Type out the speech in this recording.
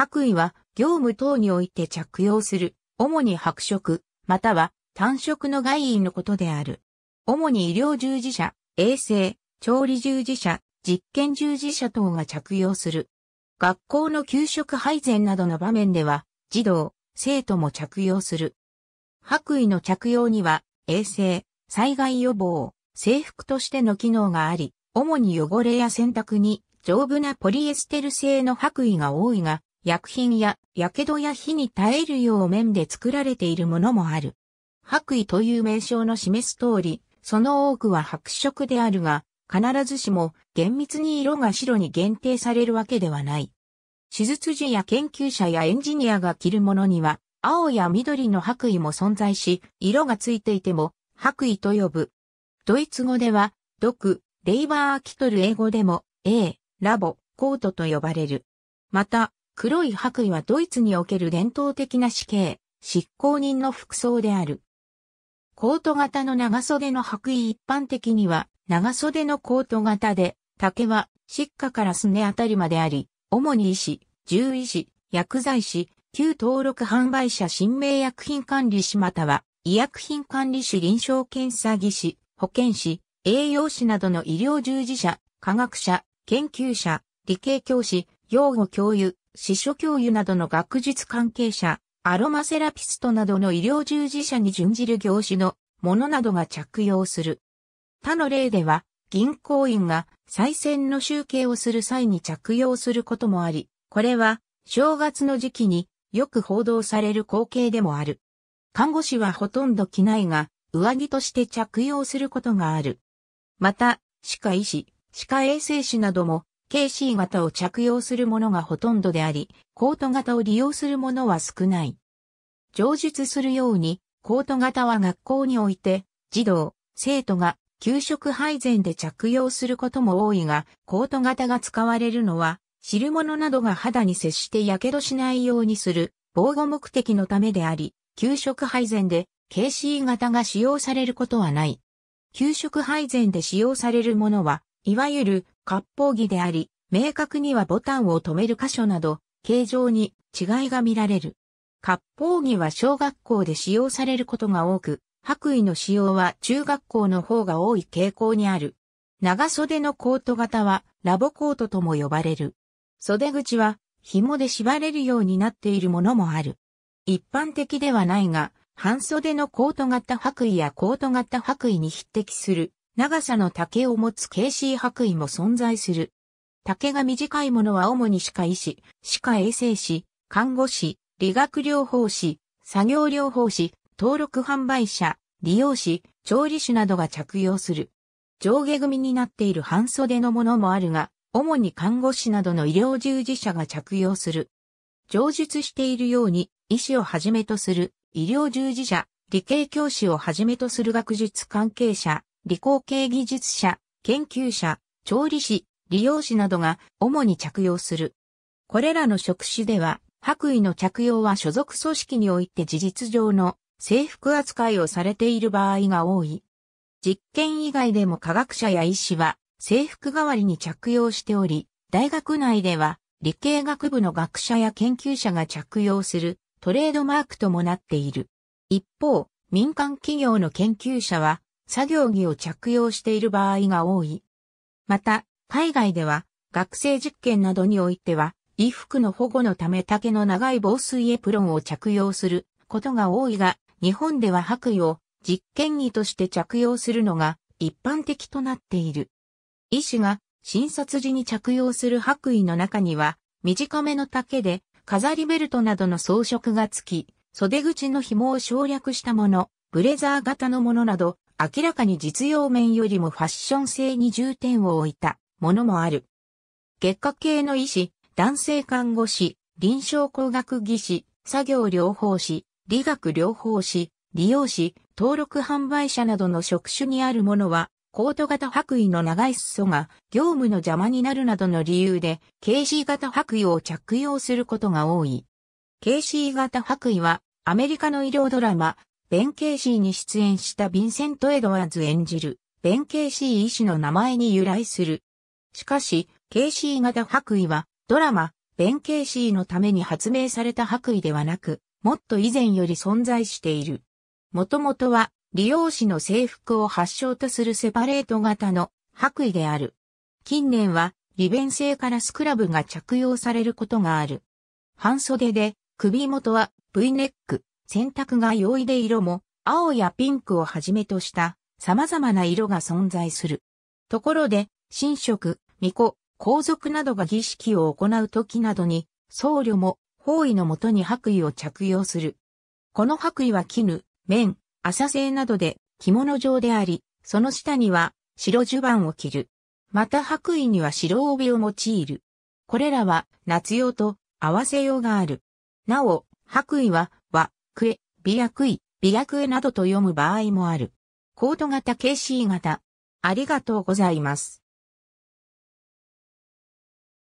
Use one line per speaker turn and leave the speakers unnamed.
白衣は業務等において着用する、主に白色、または単色の外衣のことである。主に医療従事者、衛生、調理従事者、実験従事者等が着用する。学校の給食配膳などの場面では、児童、生徒も着用する。白衣の着用には、衛生、災害予防、制服としての機能があり、主に汚れや洗濯に丈夫なポリエステル製の白衣が多いが、薬品や、火傷や火に耐えるよう面で作られているものもある。白衣という名称の示す通り、その多くは白色であるが、必ずしも厳密に色が白に限定されるわけではない。手術時や研究者やエンジニアが着るものには、青や緑の白衣も存在し、色がついていても、白衣と呼ぶ。ドイツ語では、ドク、レイバーアキトル英語でも、A、ラボ、コートと呼ばれる。また、黒い白衣はドイツにおける伝統的な死刑、執行人の服装である。コート型の長袖の白衣一般的には長袖のコート型で、竹は疾下からすねあたりまであり、主に医師、獣医師、薬剤師、旧登録販売者新名薬品管理士または医薬品管理士臨床検査技師、保健師、栄養士などの医療従事者、科学者、研究者、理系教師、養護教諭、司書教諭などの学術関係者、アロマセラピストなどの医療従事者に準じる業種のものなどが着用する。他の例では、銀行員が再選の集計をする際に着用することもあり、これは正月の時期によく報道される光景でもある。看護師はほとんど着ないが、上着として着用することがある。また、歯科医師、歯科衛生士なども KC 型を着用するものがほとんどであり、コート型を利用するものは少ない。上述するように、コート型は学校において、児童、生徒が給食配膳で着用することも多いが、コート型が使われるのは、汁物などが肌に接して火傷しないようにする防護目的のためであり、給食配膳で KC 型が使用されることはない。給食配膳で使用されるものは、いわゆる割烹着であり、明確にはボタンを止める箇所など、形状に違いが見られる。割烹着は小学校で使用されることが多く、白衣の使用は中学校の方が多い傾向にある。長袖のコート型はラボコートとも呼ばれる。袖口は紐で縛れるようになっているものもある。一般的ではないが、半袖のコート型白衣やコート型白衣に匹敵する長さの竹を持つ KC 白衣も存在する。竹が短いものは主に歯科医師、歯科衛生士、看護師、理学療法士、作業療法士、登録販売者、利用士、調理師などが着用する。上下組になっている半袖のものもあるが、主に看護師などの医療従事者が着用する。上述しているように、医師をはじめとする医療従事者、理系教師をはじめとする学術関係者、理工系技術者、研究者、調理師、利用師などが主に着用する。これらの職種では、白衣の着用は所属組織において事実上の制服扱いをされている場合が多い。実験以外でも科学者や医師は制服代わりに着用しており、大学内では理系学部の学者や研究者が着用するトレードマークともなっている。一方、民間企業の研究者は作業着を着用している場合が多い。また、海外では学生実験などにおいては、衣服の保護のため竹の長い防水エプロンを着用することが多いが、日本では白衣を実験着として着用するのが一般的となっている。医師が診察時に着用する白衣の中には、短めの丈で飾りベルトなどの装飾がつき、袖口の紐を省略したもの、ブレザー型のものなど、明らかに実用面よりもファッション性に重点を置いたものもある。月下系の医師、男性看護師、臨床工学技師、作業療法士、理学療法士、利用士、登録販売者などの職種にあるものは、コート型白衣の長い裾が業務の邪魔になるなどの理由で、KC 型白衣を着用することが多い。KC 型白衣は、アメリカの医療ドラマ、ベン・ケーシーに出演したヴィンセント・エドワーズ演じる、ベン・ケーシー医師の名前に由来する。しかし、ケイシー型白衣は、ドラマ、ベン・ケーシーのために発明された白衣ではなく、もっと以前より存在している。もともとは、利用士の制服を発祥とするセパレート型の白衣である。近年は、利便性からスクラブが着用されることがある。半袖で、首元は V ネック、選択が容易で色も青やピンクをはじめとした様々な色が存在する。ところで、神職、巫女、皇族などが儀式を行う時などに、僧侶も方位のもとに白衣を着用する。この白衣は絹、綿、麻製などで着物状であり、その下には白襦袢を着る。また白衣には白帯を用いる。これらは夏用と合わせ用がある。なお、白衣は和、クエ、ビヤクイ、ビヤクエなどと読む場合もある。コート型 k C 型。ありがとうございます。